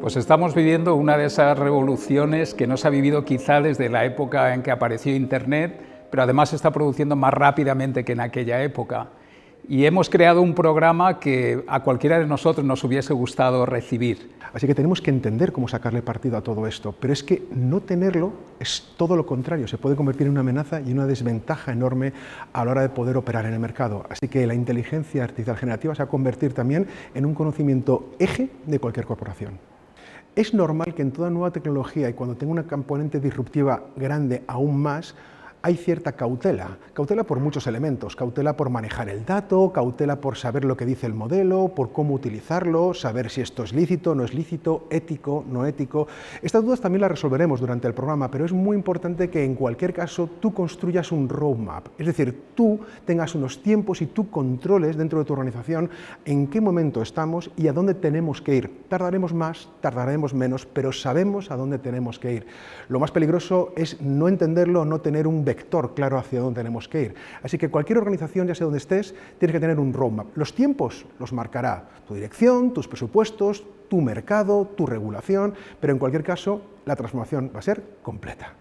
Pues estamos viviendo una de esas revoluciones que no se ha vivido quizá desde la época en que apareció Internet, pero además se está produciendo más rápidamente que en aquella época y hemos creado un programa que a cualquiera de nosotros nos hubiese gustado recibir. Así que tenemos que entender cómo sacarle partido a todo esto, pero es que no tenerlo es todo lo contrario, se puede convertir en una amenaza y una desventaja enorme a la hora de poder operar en el mercado. Así que la inteligencia artificial generativa se va a convertir también en un conocimiento eje de cualquier corporación. Es normal que en toda nueva tecnología y cuando tenga una componente disruptiva grande aún más, hay cierta cautela, cautela por muchos elementos, cautela por manejar el dato, cautela por saber lo que dice el modelo, por cómo utilizarlo, saber si esto es lícito, no es lícito, ético, no ético. Estas dudas también las resolveremos durante el programa, pero es muy importante que en cualquier caso tú construyas un roadmap, es decir, tú tengas unos tiempos y tú controles dentro de tu organización en qué momento estamos y a dónde tenemos que ir. Tardaremos más, tardaremos menos, pero sabemos a dónde tenemos que ir. Lo más peligroso es no entenderlo, no tener un claro hacia dónde tenemos que ir. Así que cualquier organización, ya sea donde estés, tienes que tener un roadmap. Los tiempos los marcará tu dirección, tus presupuestos, tu mercado, tu regulación, pero en cualquier caso la transformación va a ser completa.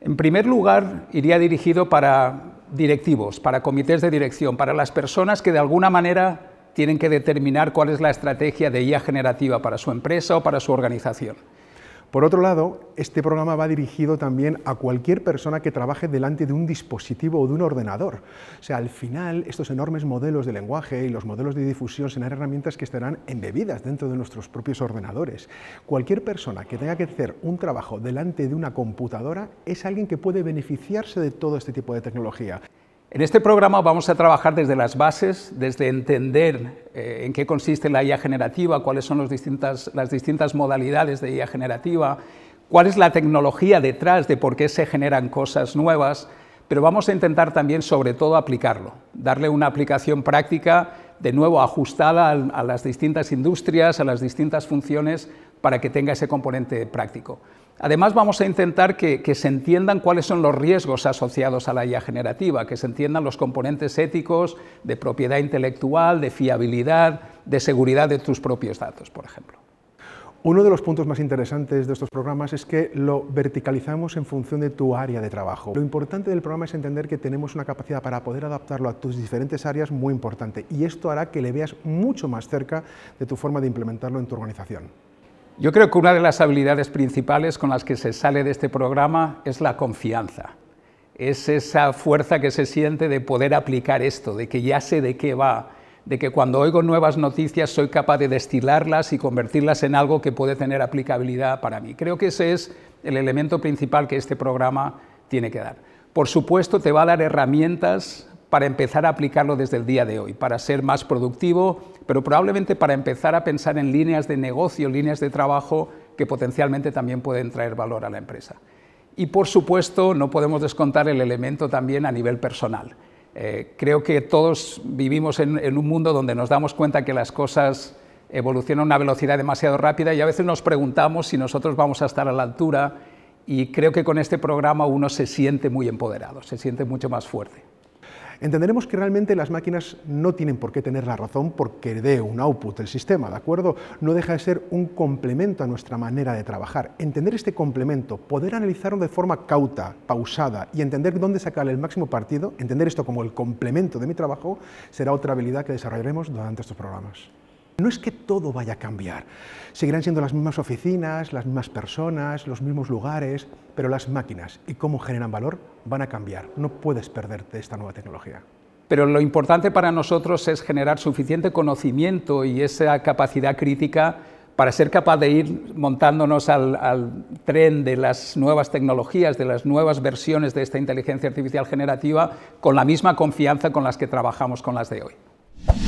En primer lugar, iría dirigido para directivos, para comités de dirección, para las personas que de alguna manera tienen que determinar cuál es la estrategia de IA generativa para su empresa o para su organización. Por otro lado, este programa va dirigido también a cualquier persona que trabaje delante de un dispositivo o de un ordenador. O sea, al final, estos enormes modelos de lenguaje y los modelos de difusión serán herramientas que estarán embebidas dentro de nuestros propios ordenadores. Cualquier persona que tenga que hacer un trabajo delante de una computadora es alguien que puede beneficiarse de todo este tipo de tecnología. En este programa vamos a trabajar desde las bases, desde entender eh, en qué consiste la IA generativa, cuáles son las distintas modalidades de IA generativa, cuál es la tecnología detrás de por qué se generan cosas nuevas, pero vamos a intentar también, sobre todo, aplicarlo, darle una aplicación práctica de nuevo ajustada a las distintas industrias, a las distintas funciones, para que tenga ese componente práctico. Además, vamos a intentar que, se entiendan cuáles son los riesgos asociados a la IA generativa, que se entiendan los componentes éticos, de propiedad intelectual, de fiabilidad, de seguridad de tus propios datos, por ejemplo. Uno de los puntos más interesantes de estos programas es que lo verticalizamos en función de tu área de trabajo. Lo importante del programa es entender que tenemos una capacidad para poder adaptarlo a tus diferentes áreas muy importante y esto hará que le veas mucho más cerca de tu forma de implementarlo en tu organización. Yo creo que una de las habilidades principales con las que se sale de este programa es la confianza. Es esa fuerza que se siente de poder aplicar esto, de que ya sé de qué va, de que cuando oigo nuevas noticias soy capaz de destilarlas y convertirlas en algo que puede tener aplicabilidad para mí. Creo que ese es el elemento principal que este programa tiene que dar. Por supuesto, te va a dar herramientas para empezar a aplicarlo desde el día de hoy, para ser más productivo, pero probablemente para empezar a pensar en líneas de negocio, líneas de trabajo que potencialmente también pueden traer valor a la empresa. Y por supuesto, no podemos descontar el elemento también a nivel personal. Eh, creo que todos vivimos en, en, un mundo donde nos damos cuenta que las cosas evolucionan a una velocidad demasiado rápida y a veces nos preguntamos si nosotros vamos a estar a la altura y creo que con este programa uno se siente muy empoderado, se siente mucho más fuerte entenderemos que realmente las máquinas no tienen por qué tener la razón porque dé un output el sistema, ¿de acuerdo? No deja de ser un complemento a nuestra manera de trabajar. Entender este complemento, poder analizarlo de forma cauta, pausada y entender dónde sacar el máximo partido, entender esto como el complemento de mi trabajo, será otra habilidad que desarrollaremos durante estos programas. No es que todo vaya a cambiar. Seguirán siendo las mismas oficinas, las mismas personas, los mismos lugares, pero las máquinas y cómo generan valor van a cambiar. No puedes perderte esta nueva tecnología. Pero lo importante para nosotros es generar suficiente conocimiento y esa capacidad crítica para ser capaz de ir montándonos al, al, tren de las nuevas tecnologías, de las nuevas versiones de esta inteligencia artificial generativa, con la misma confianza con las que trabajamos con las de hoy.